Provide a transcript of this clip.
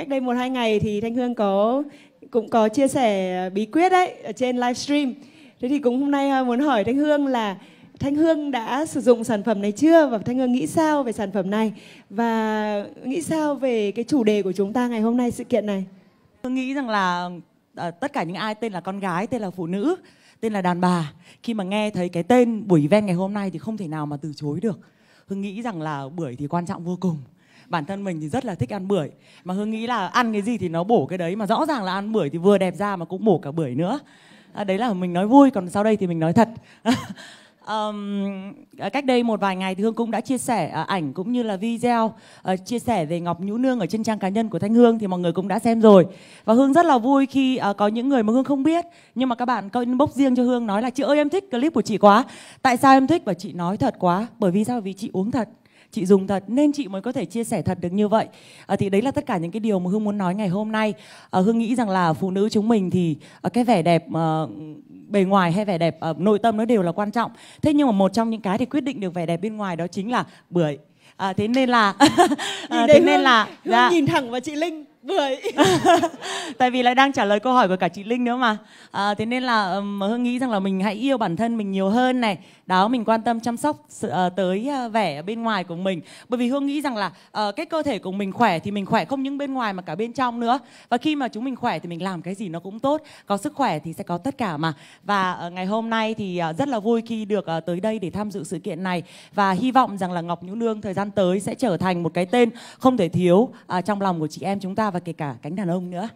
cách đây một hai ngày thì thanh hương có cũng có chia sẻ bí quyết đấy ở trên livestream thế thì cũng hôm nay à, muốn hỏi thanh hương là Thanh Hương đã sử dụng sản phẩm này chưa và Thanh Hương nghĩ sao về sản phẩm này và nghĩ sao về cái chủ đề của chúng ta ngày hôm nay sự kiện này? Tôi nghĩ rằng là à, tất cả những ai tên là con gái, tên là phụ nữ, tên là đàn bà khi mà nghe thấy cái tên buổi ven ngày hôm nay thì không thể nào mà từ chối được. tôi nghĩ rằng là buổi thì quan trọng vô cùng bản thân mình thì rất là thích ăn bưởi mà hương nghĩ là ăn cái gì thì nó bổ cái đấy mà rõ ràng là ăn bưởi thì vừa đẹp da mà cũng bổ cả bưởi nữa à, đấy là mình nói vui còn sau đây thì mình nói thật um, cách đây một vài ngày thì Hương cũng đã chia sẻ uh, ảnh cũng như là video uh, chia sẻ về Ngọc Nhũ Nương ở trên trang cá nhân của Thanh Hương thì mọi người cũng đã xem rồi và Hương rất là vui khi uh, có những người mà Hương không biết nhưng mà các bạn có inbox riêng cho Hương nói là chị ơi em thích clip của chị quá tại sao em thích và chị nói thật quá bởi vì sao vì chị uống thật chị dùng thật nên chị mới có thể chia sẻ thật được như vậy à, thì đấy là tất cả những cái điều mà hương muốn nói ngày hôm nay à, hương nghĩ rằng là phụ nữ chúng mình thì à, cái vẻ đẹp à, bề ngoài hay vẻ đẹp à, nội tâm nó đều là quan trọng thế nhưng mà một trong những cái thì quyết định được vẻ đẹp bên ngoài đó chính là bưởi à, thế nên là à, thế nên là hương dạ. nhìn thẳng vào chị linh Bưởi Tại vì lại đang trả lời câu hỏi của cả chị Linh nữa mà à, Thế nên là um, Hương nghĩ rằng là mình hãy yêu bản thân mình nhiều hơn này Đó mình quan tâm chăm sóc sự, uh, tới uh, vẻ bên ngoài của mình Bởi vì Hương nghĩ rằng là uh, cái cơ thể của mình khỏe thì mình khỏe không những bên ngoài mà cả bên trong nữa Và khi mà chúng mình khỏe thì mình làm cái gì nó cũng tốt Có sức khỏe thì sẽ có tất cả mà Và uh, ngày hôm nay thì uh, rất là vui khi được uh, tới đây để tham dự sự kiện này Và hy vọng rằng là Ngọc Nhũ Nương thời gian tới sẽ trở thành một cái tên không thể thiếu uh, trong lòng của chị em chúng ta và kể cả cánh đàn ông nữa